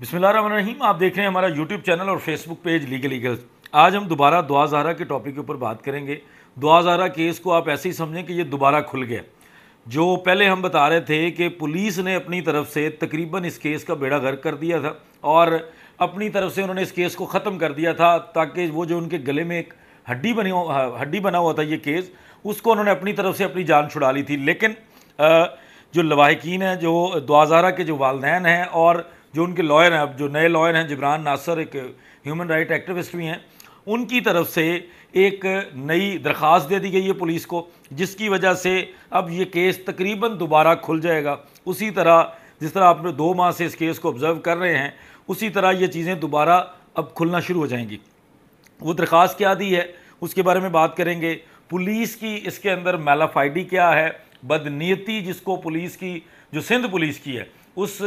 बिसमीम आप देख रहे हैं हमारा यूट्यूब चैनल और फेसबुक पेज लीगल लीगल आज हम दोबारा दुआ के टॉपिक के ऊपर बात करेंगे दुआ जहरा केस को आप ऐसे ही समझें कि ये दोबारा खुल गया जो पहले हम बता रहे थे कि पुलिस ने अपनी तरफ से तकरीबन इस केस का बेड़ा गर्क कर दिया था और अपनी तरफ से उन्होंने इस केस को ख़त्म कर दिया था ताकि वो जो उनके गले में एक हड्डी बनी हाँ, हड्डी बना हुआ था ये केस उसको उन्होंने अपनी तरफ से अपनी जान छुड़ा ली थी लेकिन जो लवाहकिन हैं जो दुआजारा के जो वालदेन हैं और जो उनके लॉयर हैं अब जो नए लॉयर हैं जिब्रान नासर एक ह्यूमन राइट एक्टिविस्ट भी हैं उनकी तरफ से एक नई दरख्वास्त दे दी गई है पुलिस को जिसकी वजह से अब ये केस तकरीबन दोबारा खुल जाएगा उसी तरह जिस तरह आपने दो माह से इस केस को ऑब्ज़र्व कर रहे हैं उसी तरह ये चीज़ें दोबारा अब खुलना शुरू हो जाएंगी वो दरख्वास्त क्या दी है उसके बारे में बात करेंगे पुलिस की इसके अंदर मेलाफाइडी क्या है बदनीयती जिसको पुलिस की जो सिंध पुलिस की है उस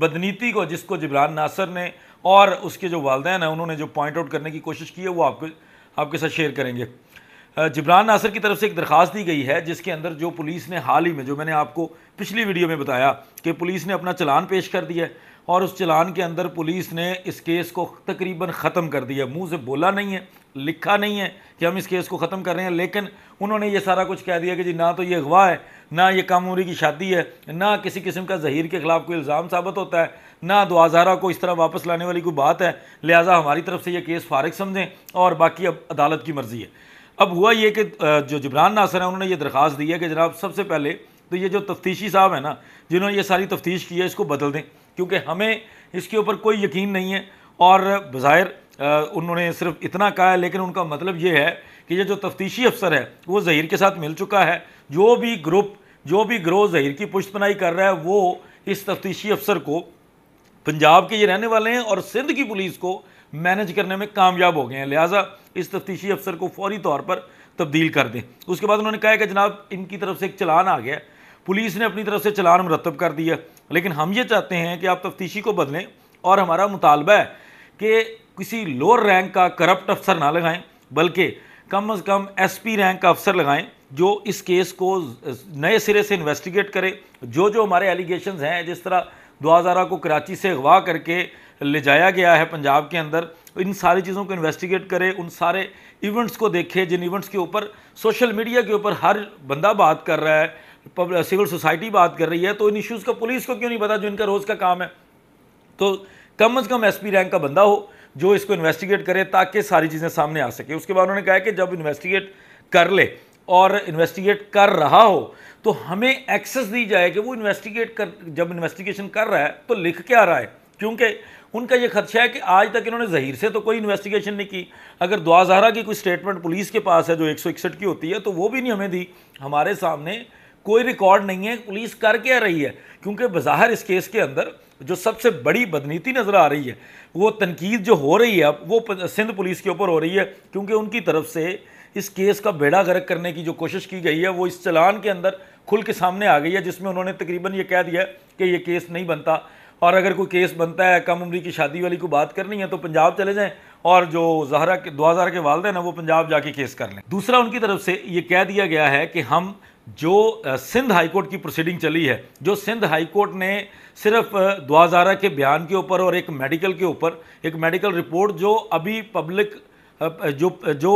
बदनीति को जिसको जबरान नासर ने और उसके जो वालदे हैं उन्होंने जो पॉइंट आउट करने की कोशिश की है वो आपके आपके साथ शेयर करेंगे जबरान नासर की तरफ से एक दरख्वास्त दी गई है जिसके अंदर जो पुलिस ने हाल ही में जो मैंने आपको पिछली वीडियो में बताया कि पुलिस ने अपना चलान पेश कर दिया है और उस चलान के अंदर पुलिस ने इस केस को तकरीबन ख़त्म कर दिया मुंह से बोला नहीं है लिखा नहीं है कि हम इस केस को ख़त्म कर रहे हैं लेकिन उन्होंने ये सारा कुछ कह दिया कि जी ना तो ये अगवा है ना ये कम उम्री की शादी है ना किसी किस्म का जहीर के ख़िलाफ़ कोई इल्ज़ाम साबित होता है ना दोजहरा को इस तरह वापस लाने वाली कोई बात है लिहाजा हमारी तरफ से यह केस फारग समझें और बाकी अब अदालत की मर्ज़ी है अब हुआ ये कि जो जबरान नासर है उन्होंने ये दरख्वास्त दी है कि जनाब सबसे पहले तो ये जो तफ्तीशी साहब है ना जिन्होंने ये सारी तफ्तीश की है इसको बदल दें क्योंकि हमें इसके ऊपर कोई यकीन नहीं है और बाहिर उन्होंने सिर्फ इतना कहा है लेकिन उनका मतलब ये है कि ये जो तफ्तीशी अफसर है वो जहीर के साथ मिल चुका है जो भी ग्रुप जो भी ग्रोह जहीर की बनाई कर रहा है वो इस तफ्तीशी अफसर को पंजाब के ये रहने वाले हैं और सिंध की पुलिस को मैनेज करने में कामयाब हो गए हैं लिहाजा इस तफ्तीशी अफसर को फौरी तौर पर तब्दील कर दें उसके बाद उन्होंने कहा कि जनाब इनकी तरफ से एक चलान आ गया पुलिस ने अपनी तरफ से चलान मरतब कर दिया लेकिन हम ये चाहते हैं कि आप तफ्तीशी को बदलें और हमारा मुतालबा है कि किसी लोअर रैंक का करप्ट अफसर ना लगाएं बल्कि कम अज़ कम पी रैंक का अफसर लगाएं जो इस केस को नए सिरे से इन्वेस्टिगेट करे जो जो हमारे एलिगेशन हैं जिस तरह दुआजारा को कराची से अगवा करके ले जाया गया है पंजाब के अंदर इन सारी चीज़ों को इन्वेस्टिगेट करे उन सारे इवेंट्स को देखे जिन इवेंट्स के ऊपर सोशल मीडिया के ऊपर हर बंदा बात कर रहा है सिविल सोसाइटी बात कर रही है तो इन इश्यूज़ का पुलिस को क्यों नहीं पता जो इनका रोज़ का काम है तो कम अज कम एस रैंक का बंदा हो जो इसको इन्वेस्टिगेट करे ताकि सारी चीज़ें सामने आ सके उसके बाद उन्होंने कहा कि जब इन्वेस्टिगेट कर ले और इन्वेस्टिगेट कर रहा हो तो हमें एक्सेस दी जाए कि वो इन्वेस्टिगेट कर जब इन्वेस्टिगेशन कर रहा है तो लिख क्या रहा है क्योंकि उनका ये खदशा है कि आज तक इन्होंने जहीर से तो कोई इन्वेस्टिगेशन नहीं की अगर दुआ जहरा की कोई स्टेटमेंट पुलिस के पास है जो एक की होती है तो वो भी नहीं हमें दी हमारे सामने कोई रिकॉर्ड नहीं है पुलिस कर क्या रही है क्योंकि बाहर इस केस के अंदर जो सबसे बड़ी बदनीति नज़र आ रही है वो तनकीद जो हो रही है अब वो सिंध पुलिस के ऊपर हो रही है क्योंकि उनकी तरफ से इस केस का बेड़ा गर्क करने की जो कोशिश की गई है वो इस चलान के अंदर खुल के सामने आ गई है जिसमें उन्होंने तकरीबन ये कह दिया कि ये केस नहीं बनता और अगर कोई केस बनता है कम उम्री की शादी वाली को बात करनी है तो पंजाब चले जाएँ और जो जहरा के हज़ार के वालदे हैं वो पंजाब जाके केस कर लें दूसरा उनकी तरफ से ये कह दिया गया है कि हम जो सिंध हाईकोर्ट की प्रोसीडिंग चली है जो सिंध हाईकोर्ट ने सिर्फ द्वाजारा के बयान के ऊपर और एक मेडिकल के ऊपर एक मेडिकल रिपोर्ट जो अभी पब्लिक जो जो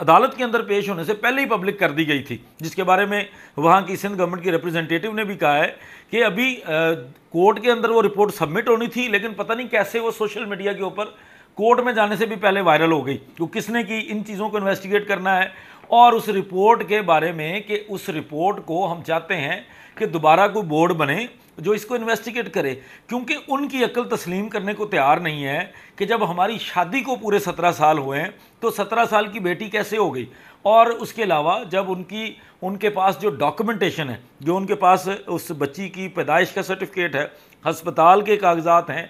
अदालत के अंदर पेश होने से पहले ही पब्लिक कर दी गई थी जिसके बारे में वहाँ की सिंध गवर्नमेंट की रिप्रेजेंटेटिव ने भी कहा है कि अभी कोर्ट के अंदर वो रिपोर्ट सबमिट होनी थी लेकिन पता नहीं कैसे वो सोशल मीडिया के ऊपर कोर्ट में जाने से भी पहले वायरल हो गई तो किसने की इन चीज़ों को इन्वेस्टिगेट करना है और उस रिपोर्ट के बारे में कि उस रिपोर्ट को हम चाहते हैं कि दोबारा कोई बोर्ड बने जो इसको इन्वेस्टिगेट करे क्योंकि उनकी अक्ल तस्लीम करने को तैयार नहीं है कि जब हमारी शादी को पूरे सत्रह साल हुए हैं तो सत्रह साल की बेटी कैसे हो गई और उसके अलावा जब उनकी उनके पास जो डॉक्यूमेंटेशन है जो उनके पास उस बच्ची की पैदाइश का सर्टिफिकेट है हस्पताल के कागजात हैं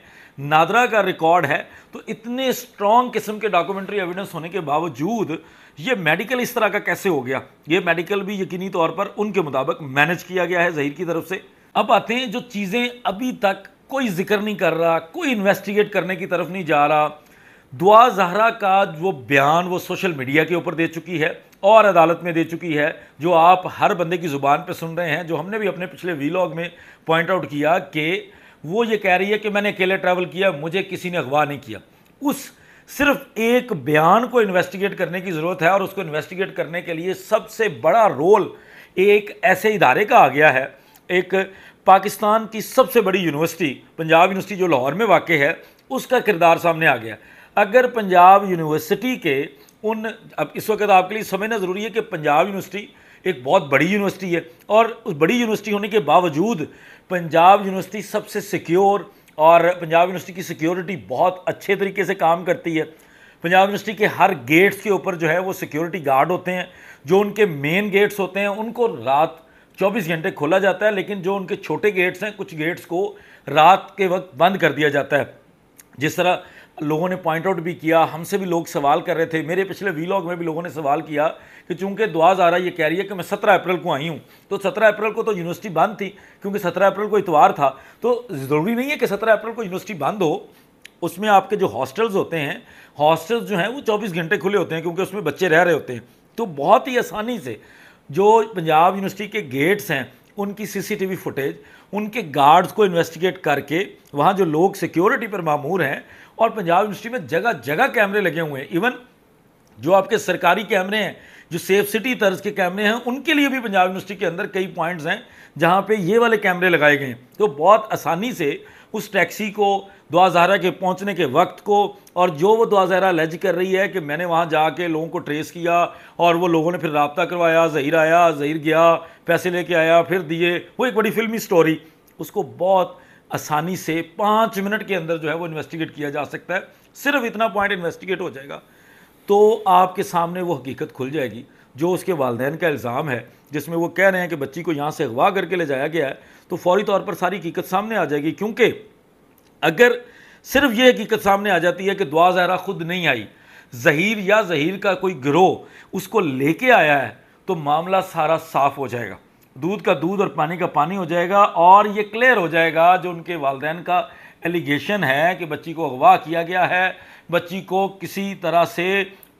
नादरा का रिकॉर्ड है तो इतने स्ट्रॉन्ग किस्म के डॉक्यूमेंट्री एविडेंस होने के बावजूद ये मेडिकल इस तरह का कैसे हो गया ये मेडिकल भी यकीनी तौर पर उनके मुताबिक मैनेज किया गया है जहीर की तरफ से अब आते हैं जो चीज़ें अभी तक कोई जिक्र नहीं कर रहा कोई इन्वेस्टिगेट करने की तरफ नहीं जा रहा दुआ जहरा का वो बयान वो सोशल मीडिया के ऊपर दे चुकी है और अदालत में दे चुकी है जो आप हर बंदे की ज़ुबान पर सुन रहे हैं जो हमने भी अपने पिछले वीलॉग में पॉइंट आउट किया कि वो ये कह रही है कि मैंने अकेले ट्रैवल किया मुझे किसी ने अगवा नहीं किया उस सिर्फ एक बयान को इन्वेस्टिगेट करने की ज़रूरत है और उसको इन्वेस्टिगेट करने के लिए सबसे बड़ा रोल एक ऐसे इदारे का आ गया है एक पाकिस्तान की सबसे बड़ी यूनिवर्सिटी पंजाब यूनिवर्सिटी जो लाहौर में वाक़ है उसका किरदार सामने आ गया अगर पंजाब यूनिवर्सिटी के उन अब इस वक्त आपके लिए समझना ज़रूरी है कि पंजाब यूनिवर्सिटी एक बहुत बड़ी यूनिवर्सिटी है और उस बड़ी यूनिवर्सिटी होने के बावजूद पंजाब यूनिवर्सिटी सबसे सिक्योर और पंजाब यूनिवर्सिटी की सिक्योरिटी बहुत अच्छे तरीके से काम करती है पंजाब यूनिवर्सिटी के हर गेट्स के ऊपर जो है वो सिक्योरिटी गार्ड होते हैं जो उनके मेन गेट्स होते हैं उनको रात 24 घंटे खोला जाता है लेकिन जो उनके छोटे गेट्स हैं कुछ गेट्स को रात के वक्त बंद कर दिया जाता है जिस तरह लोगों ने पॉइंट आउट भी किया हमसे भी लोग सवाल कर रहे थे मेरे पिछले वीलॉग में भी लोगों ने सवाल किया कि चूंकि दुआ है ये कह रही है कि मैं सत्रह अप्रैल को आई हूँ तो सत्रह अप्रैल को तो यूनिवर्सिटी बंद थी क्योंकि सत्रह अप्रैल को इतवार था तो ज़रूरी नहीं है कि सत्रह अप्रैल को यूनिवर्सिटी बंद हो उसमें आपके जो हॉस्टल्स होते हैं हॉस्टल्स जो हैं वो चौबीस घंटे खुले होते हैं क्योंकि उसमें बच्चे रह रहे होते हैं तो बहुत ही आसानी से जो पंजाब यूनिवर्सिटी के गेट्स हैं उनकी सीसीटीवी फुटेज उनके गार्ड्स को इन्वेस्टिगेट करके वहाँ जो लोग सिक्योरिटी पर मामूर हैं और पंजाब यूनिवर्सिटी में जगह जगह कैमरे लगे हुए हैं इवन जो आपके सरकारी कैमरे हैं जो सेफ सिटी तर्ज के कैमरे हैं उनके लिए भी पंजाब यूनिवर्सिटी के अंदर कई पॉइंट्स हैं जहाँ पे ये वाले कैमरे लगाए गए हैं तो बहुत आसानी से उस टैक्सी को द्वाजहरा के पहुँचने के वक्त को और जो वो द्वाजहरा लज कर रही है कि मैंने वहाँ के लोगों को ट्रेस किया और वो लोगों ने फिर रबता करवाया जहीर आया ज़हिर गया पैसे लेके आया फिर दिए वो एक बड़ी फिल्मी स्टोरी उसको बहुत आसानी से पाँच मिनट के अंदर जो है वो इन्वेस्टिगेट किया जा सकता है सिर्फ इतना पॉइंट इन्वेस्टिगेट हो जाएगा तो आपके सामने वो हकीकत खुल जाएगी जो उसके वालदेन का इल्ज़ाम है जिसमें वो कह रहे हैं कि बच्ची को यहाँ से अगवा करके ले जाया गया है तो फौरी तौर पर सारी हकीकत सामने आ जाएगी क्योंकि अगर सिर्फ ये हकीकत सामने आ जाती है कि दुआ ज़हरा ख़ुद नहीं आई जहीर या जहीर का कोई ग्रोह उसको लेके आया है तो मामला सारा साफ हो जाएगा दूध का दूध और पानी का पानी हो जाएगा और ये क्लियर हो जाएगा जो उनके वालदेन का एलिगेशन है कि बच्ची को अगवा किया गया है बच्ची को किसी तरह से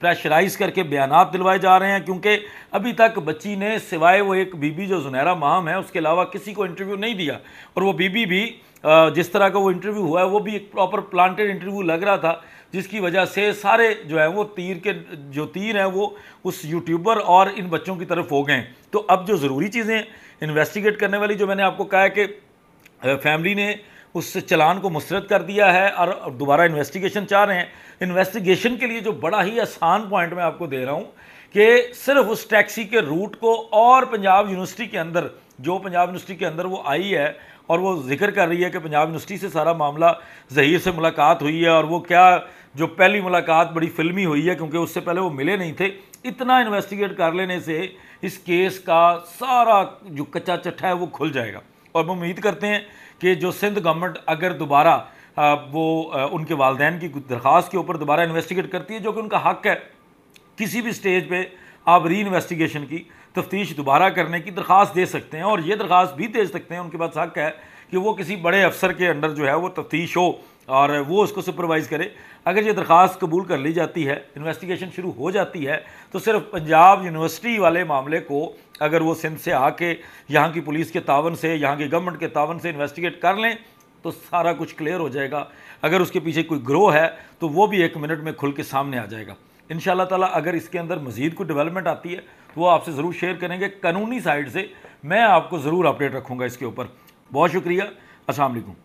प्रेशराइज करके बयान दिलवाए जा रहे हैं क्योंकि अभी तक बच्ची ने सिवाय वो एक बीबी जो जुनैरा माम है उसके अलावा किसी को इंटरव्यू नहीं दिया और वो बीबी भी जिस तरह का वो इंटरव्यू हुआ है वो भी एक प्रॉपर प्लांटेड इंटरव्यू लग रहा था जिसकी वजह से सारे जो है वो तीर के जो तीर हैं वो उस यूट्यूबर और इन बच्चों की तरफ हो गए तो अब जो ज़रूरी चीज़ें इन्वेस्टिगेट करने वाली जो मैंने आपको कहा है कि फैमिली ने उस चलान को मुस्रद कर दिया है और दोबारा इन्वेस्टिगेशन चाह रहे हैं इन्वेस्टिगेशन के लिए जो बड़ा ही आसान पॉइंट मैं आपको दे रहा हूँ कि सिर्फ उस टैक्सी के रूट को और पंजाब यूनिवर्सिटी के अंदर जो पंजाब यूनिवर्सिटी के अंदर वो आई है और वो जिक्र कर रही है कि पंजाब यूनिवर्सिटी से सारा मामला जहीर से मुलाकात हुई है और वो क्या जो पहली मुलाकात बड़ी फिल्मी हुई है क्योंकि उससे पहले वो मिले नहीं थे इतना इन्वेस्टिगेट कर लेने से इस केस का सारा जो कच्चा चट्ठा है वो खुल जाएगा और हम उम्मीद करते हैं कि जो सिंध गवर्नमेंट अगर दोबारा वो उनके वालदेन की दरख्वास्त के ऊपर दोबारा इन्वेस्टिगेट करती है जो कि उनका हक है किसी भी स्टेज पर आप री इन्वेस्टिगेशन की तफ्तीश दोबारा करने की दरख्वास्त दे सकते हैं और ये दरख्वास्त भी दे सकते हैं उनके पास हक है कि वो किसी बड़े अफसर के अंडर जो है वो तफ्तीश हो और वो उसको सुपरवाइज़ करे अगर ये दरख्वास्त कबूल कर ली जाती है इन्वेस्टिगेशन शुरू हो जाती है तो सिर्फ पंजाब यूनिवर्सिटी वाले मामले को अगर वो सिंध से आके यहाँ की पुलिस के तावन से यहाँ की गवर्नमेंट के तावन से इन्वेस्टिगेट कर लें तो सारा कुछ क्लियर हो जाएगा अगर उसके पीछे कोई ग्रोह है तो वो भी एक मिनट में खुल के सामने आ जाएगा इन ताला अगर इसके अंदर मज़ीद कोई डेवलपमेंट आती है तो वो आपसे ज़रूर शेयर करेंगे कानूनी साइड से मैं आपको ज़रूर अपडेट रखूँगा इसके ऊपर बहुत शुक्रिया असलकुम